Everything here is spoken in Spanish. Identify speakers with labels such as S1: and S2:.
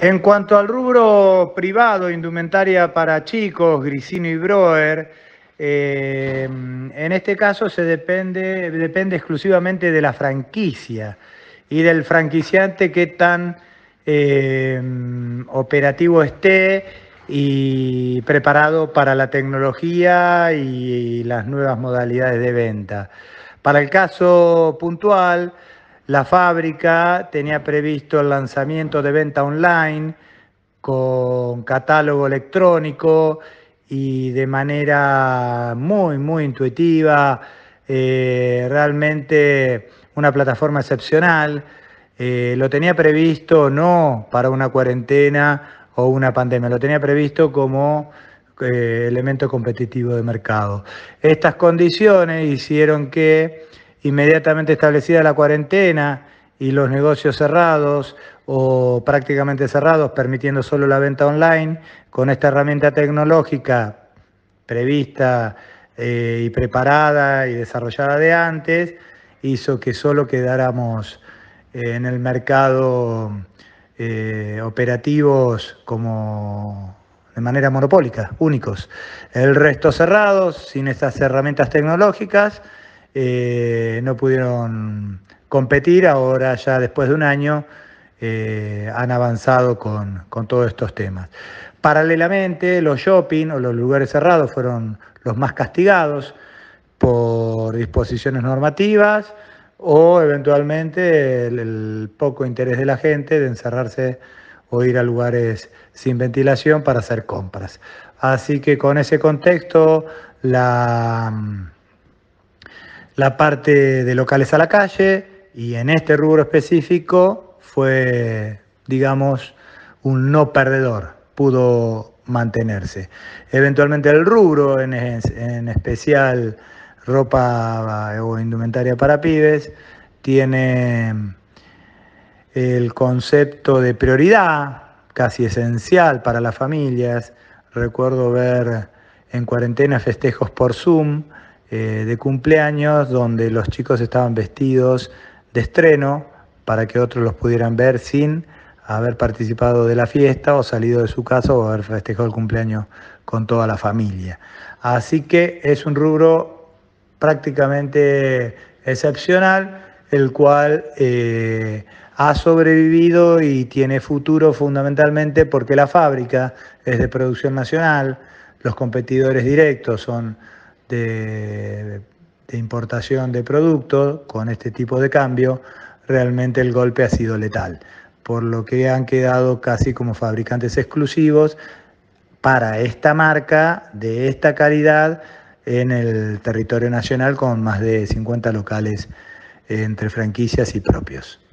S1: En cuanto al rubro privado, indumentaria para chicos, Grisino y Broer, eh, en este caso se depende, depende exclusivamente de la franquicia y del franquiciante que tan eh, operativo esté y preparado para la tecnología y las nuevas modalidades de venta. Para el caso puntual, la fábrica tenía previsto el lanzamiento de venta online con catálogo electrónico y de manera muy, muy intuitiva, eh, realmente una plataforma excepcional. Eh, lo tenía previsto no para una cuarentena o una pandemia, lo tenía previsto como eh, elemento competitivo de mercado. Estas condiciones hicieron que inmediatamente establecida la cuarentena y los negocios cerrados o prácticamente cerrados, permitiendo solo la venta online, con esta herramienta tecnológica prevista eh, y preparada y desarrollada de antes, hizo que solo quedáramos eh, en el mercado eh, operativos como de manera monopólica, únicos. El resto cerrados, sin estas herramientas tecnológicas, eh, no pudieron competir, ahora ya después de un año eh, han avanzado con, todos estos temas. Paralelamente, los shopping o los lugares cerrados fueron los más castigados por disposiciones normativas o eventualmente el poco interés de la gente de encerrarse o ir a lugares sin ventilación para hacer compras. Así que con ese contexto, la la parte de locales a la calle y en este rubro específico fue, digamos, un no perdedor, pudo mantenerse. Eventualmente el rubro, en, especial ropa eh, o indumentaria para pibes, tiene mm, el concepto de prioridad, casi esencial para las familias. Recuerdo ver en cuarentena festejos por Zoom eh, de cumpleaños donde los chicos estaban vestidos de estreno para que otros los pudieran ver sin haber participado de la fiesta o salido de su casa o haber festejado el cumpleaños con toda la familia. Así que es un rubro prácticamente excepcional, el cual eh, ha sobrevivido y tiene futuro fundamentalmente porque la fábrica es de producción nacional, los competidores directos son de, importación de productos con este tipo de cambio, realmente el golpe ha sido letal, por lo que han quedado casi como fabricantes exclusivos para esta marca de esta calidad en el territorio nacional con más de 50 locales entre franquicias y propios.